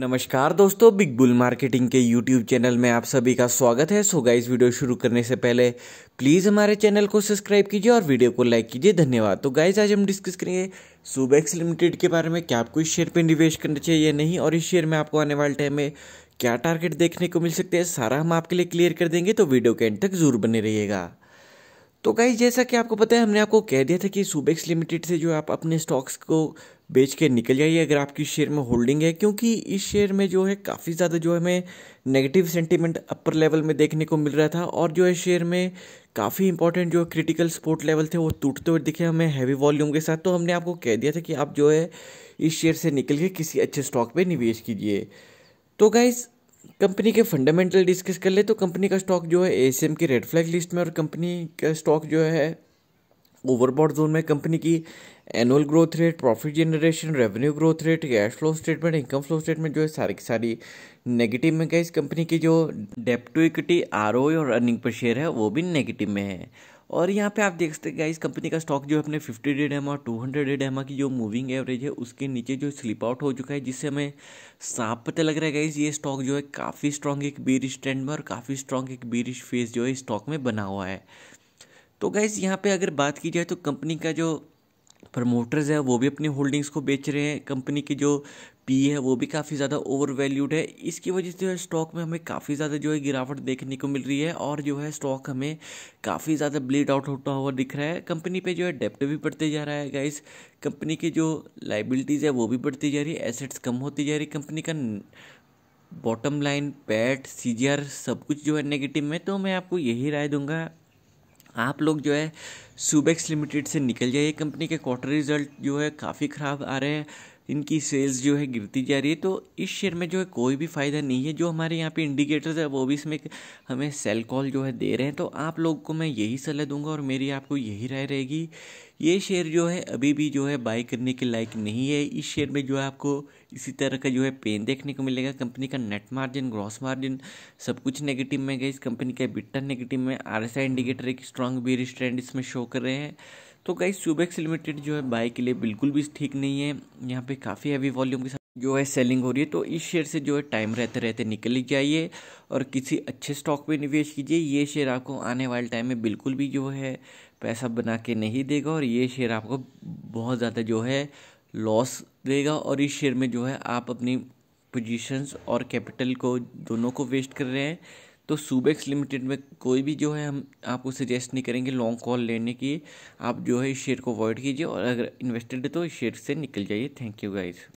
नमस्कार दोस्तों big bull marketing के यूट्यूब चैनल में आप सभी का स्वागत है सो गाइस वीडियो शुरू करने से पहले प्लीज़ हमारे चैनल को सब्सक्राइब कीजिए और वीडियो को लाइक कीजिए धन्यवाद तो गाइस आज हम डिस्कस करेंगे सुबैक्स लिमिटेड के बारे में क्या आपको इस शेयर पर निवेश करना चाहिए या नहीं और इस शेयर में आपको आने वाले टाइम में क्या टारगेट देखने को मिल सकते हैं सारा हम आपके लिए क्लियर कर देंगे तो वीडियो के एंड तक जरूर बने रहिएगा तो गाइज जैसा कि आपको पता है हमने आपको कह दिया था कि सुबेक्स लिमिटेड से जो आप अपने स्टॉक्स को बेच के निकल जाइए अगर आपकी शेयर में होल्डिंग है क्योंकि इस शेयर में जो है काफ़ी ज़्यादा जो है हमें नेगेटिव सेंटीमेंट अपर लेवल में देखने को मिल रहा था और जो है शेयर में काफ़ी इंपॉर्टेंट जो क्रिटिकल सपोर्ट लेवल थे वो टूटते हुए दिखे हमें हैवी वॉल्यूम के साथ तो हमने आपको कह दिया था कि आप जो है इस शेयर से निकल के किसी अच्छे स्टॉक पर निवेश कीजिए तो गाइज़ कंपनी के फंडामेंटल डिस्कस कर ले तो कंपनी का स्टॉक जो है ए के रेड फ्लैग लिस्ट में और कंपनी का स्टॉक जो है ओवरबॉड जोन में कंपनी की annual growth rate profit generation revenue growth rate cash flow statement income flow statement जो है सारी की सारी नेगेटिव में गई इस कंपनी की जो डेप टू इक्विटी आर और अर्निंग पर शेयर है वो भी नेगेटिव में है और यहाँ पे आप देख सकते हैं इस कंपनी का स्टॉक जो है अपने dead day two hundred dead M की जो मूविंग एवरेज है उसके नीचे जो स्लिप आउट हो चुका है जिससे हमें साफ पता लग रहा है गाइज ये स्टॉक जो है काफ़ी स्ट्रॉन्ग एक बीरिश ट्रेंड में और काफ़ी स्ट्रॉन्ग एक बीरिश फेस जो है स्टॉक में बना हुआ है तो गैस यहाँ पे अगर बात की जाए तो कंपनी का जो प्रमोटर्स है वो भी अपनी होल्डिंग्स को बेच रहे हैं कंपनी की जो पी है वो भी काफ़ी ज़्यादा ओवर वैल्यूड है इसकी वजह से जो है स्टॉक में हमें काफ़ी ज़्यादा जो है गिरावट देखने को मिल रही है और जो है स्टॉक हमें काफ़ी ज़्यादा ब्लीड आउट होता हुआ दिख रहा है कंपनी पे जो है डेप्ट भी बढ़ते जा रहा है गाइस कंपनी की जो लाइबिलिटीज़ है वो भी बढ़ती जा रही है एसेट्स कम होती जा रही कंपनी का बॉटम लाइन पैट सी सब कुछ जो है नेगेटिव में तो मैं आपको यही राय दूंगा आप लोग जो है सुबेक्स लिमिटेड से निकल जाइए कंपनी के क्वार्टर रिजल्ट जो है काफ़ी ख़राब आ रहे हैं इनकी सेल्स जो है गिरती जा रही है तो इस शेयर में जो है कोई भी फ़ायदा नहीं है जो हमारे यहाँ पे इंडिकेटर्स है वो भी इसमें हमें सेल कॉल जो है दे रहे हैं तो आप लोग को मैं यही सलाह दूंगा और मेरी आपको यही राय रहेगी ये शेयर जो है अभी भी जो है बाई करने के लायक नहीं है इस शेयर में जो है आपको इसी तरह का जो है पेन देखने को मिलेगा कंपनी का नेट मार्जिन ग्रॉस मार्जिन सब कुछ नेगेटिव में गई इस कंपनी का बिट्टा नेगेटिव में आर इंडिकेटर एक स्ट्रॉन्ग बेरिश ट्रेंड इसमें शो कर रहे हैं तो गाइस सुबेक्स लिमिटेड जो है बाय के लिए बिल्कुल भी ठीक नहीं है यहाँ पे काफ़ी हैवी वॉल्यूम के साथ जो है सेलिंग हो रही है तो इस शेयर से जो है टाइम रहते रहते निकल ही जाइए और किसी अच्छे स्टॉक पर निवेश कीजिए ये शेयर आपको आने वाले टाइम में बिल्कुल भी जो है पैसा बना के नहीं देगा और ये शेयर आपको बहुत ज़्यादा जो है लॉस देगा और इस शेयर में जो है आप अपनी पोजीशंस और कैपिटल को दोनों को वेस्ट कर रहे हैं तो सूबेक्स लिमिटेड में कोई भी जो है हम आपको सजेस्ट नहीं करेंगे लॉन्ग कॉल लेने की आप जो है इस शेयर को अवॉइड कीजिए और अगर इन्वेस्टेड है तो इस शेयर से निकल जाइए थैंक यू गाइज